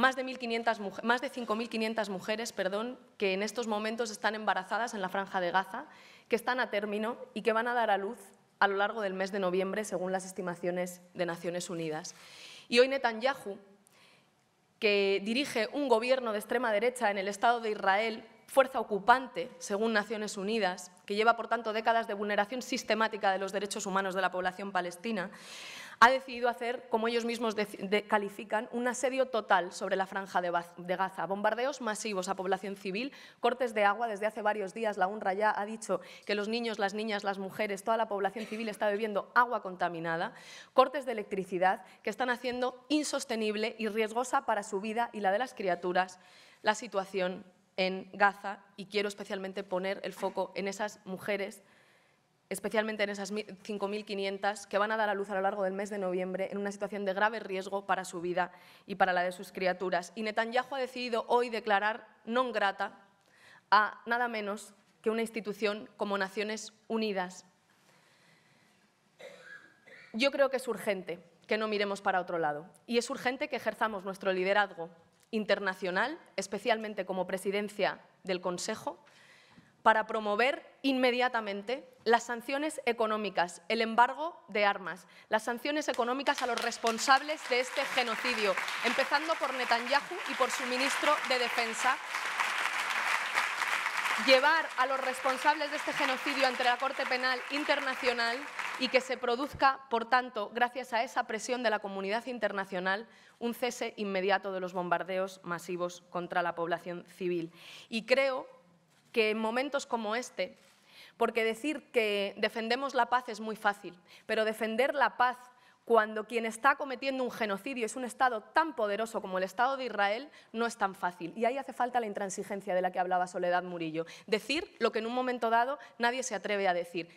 más de, 5.500 más mujeres perdón, que en estos momentos están embarazadas en la franja de Gaza, que están a término y que van a dar a luz a lo largo del mes de noviembre, según las estimaciones de Naciones Unidas. Y hoy Netanyahu, que dirige un gobierno de extrema derecha en el Estado de Israel, fuerza ocupante, según Naciones Unidas, que lleva por tanto décadas de vulneración sistemática de los derechos humanos de la población palestina, ha decidido hacer, como ellos mismos califican, un asedio total sobre la franja de, Gaza. Bombardeos masivos a población civil, cortes de agua. Desde hace varios días la UNRWA ya ha dicho que los niños, las niñas, las mujeres, toda la población civil está bebiendo agua contaminada. Cortes de electricidad que están haciendo insostenible y riesgosa para su vida y la de las criaturas la situación en Gaza y quiero especialmente poner el foco en esas mujeres, especialmente en esas 5.500 que van a dar a luz a lo largo del mes de noviembre en una situación de grave riesgo para su vida y para la de sus criaturas. Y Netanyahu ha decidido hoy declarar non grata a nada menos que una institución como Naciones Unidas. Yo creo que es urgente que no miremos para otro lado y es urgente que ejerzamos nuestro liderazgo internacional, especialmente como presidencia del Consejo, para promover inmediatamente las sanciones económicas, el embargo de armas, las sanciones económicas a los responsables de este genocidio, empezando por Netanyahu y por su ministro de Defensa, llevar a los responsables de este genocidio ante la Corte Penal Internacional y que se produzca, por tanto, gracias a esa presión de la comunidad internacional, un cese inmediato de los bombardeos masivos contra la población civil. Y creo que en momentos como este, porque decir que defendemos la paz es muy fácil, pero defender la paz cuando quien está cometiendo un genocidio es un Estado tan poderoso como el Estado de Israel, no es tan fácil. Y ahí hace falta la intransigencia de la que hablaba Soledad Murillo. Decir lo que en un momento dado nadie se atreve a decir.